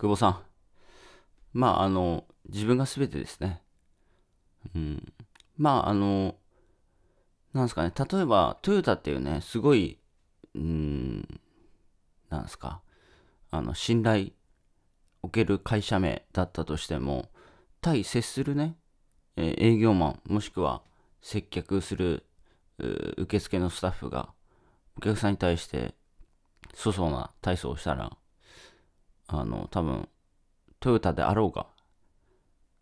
久保さん。まあ、あの、自分が全てですね。うん。まあ、あの、なんですかね、例えば、トヨタっていうね、すごい、うん、なんですか、あの、信頼おける会社名だったとしても、対接するね、え営業マン、もしくは接客する受付のスタッフが、お客さんに対して粗相な体操をしたらあの、多分、トヨタであろうが、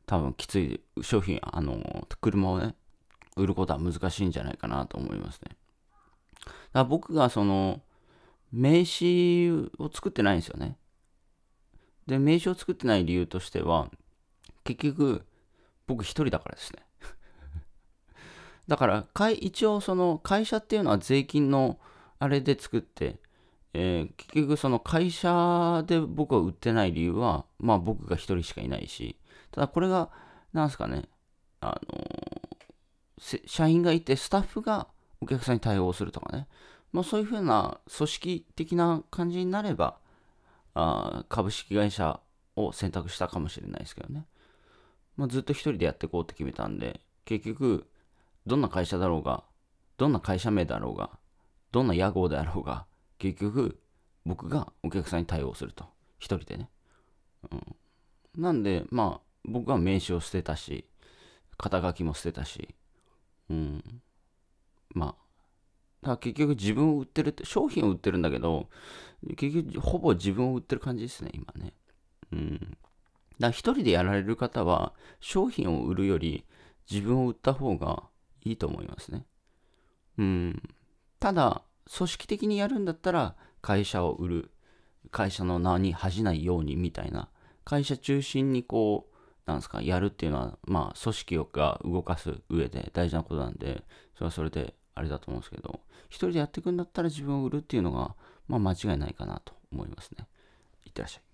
多分きつい商品、あの、車をね、売ることは難しいんじゃないかなと思いますね。だから僕がその、名刺を作ってないんですよね。で、名刺を作ってない理由としては、結局、僕一人だからですね。だから、一応その会社っていうのは税金のあれで作って、えー、結局その会社で僕は売ってない理由は、まあ僕が一人しかいないし、ただこれが、なんすかね、あの社員がいてスタッフがお客さんに対応するとかね、まあそういうふうな組織的な感じになれば、あ株式会社を選択したかもしれないですけどね。まあ、ずっと一人でやっていこうって決めたんで、結局、どんな会社だろうが、どんな会社名だろうが、どんな屋号であろうが、結局僕がお客さんに対応すると一人でね、うん、なんでまあ僕は名刺を捨てたし肩書きも捨てたし、うん、まあだから結局自分を売ってるって商品を売ってるんだけど結局ほぼ自分を売ってる感じですね今ねうんだから一人でやられる方は商品を売るより自分を売った方がいいと思いますねうんただ組織的にやるんだったら会社を売る会社の名に恥じないようにみたいな会社中心にこうなんですかやるっていうのはまあ組織が動かす上で大事なことなんでそれはそれであれだと思うんですけど一人でやっていくんだったら自分を売るっていうのがまあ間違いないかなと思いますねいってらっしゃい